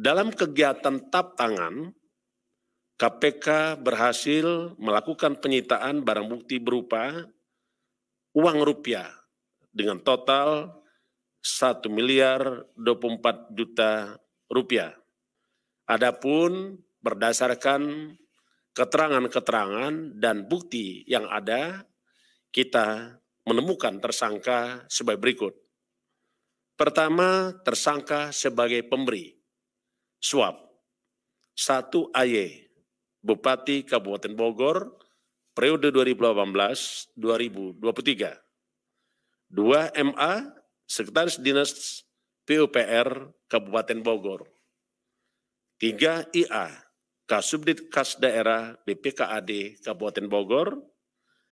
Dalam kegiatan tap tangan, KPK berhasil melakukan penyitaan barang bukti berupa uang rupiah dengan total 1 miliar 24 juta rupiah. Adapun berdasarkan keterangan-keterangan dan bukti yang ada, kita menemukan tersangka sebagai berikut. Pertama, tersangka sebagai pemberi suap. Satu AY, Bupati Kabupaten Bogor, periode 2018-2023. Dua MA, Sekretaris Dinas PUPR Kabupaten Bogor. Tiga IA, Kasubdit Kas Daerah BPKAD Kabupaten Bogor,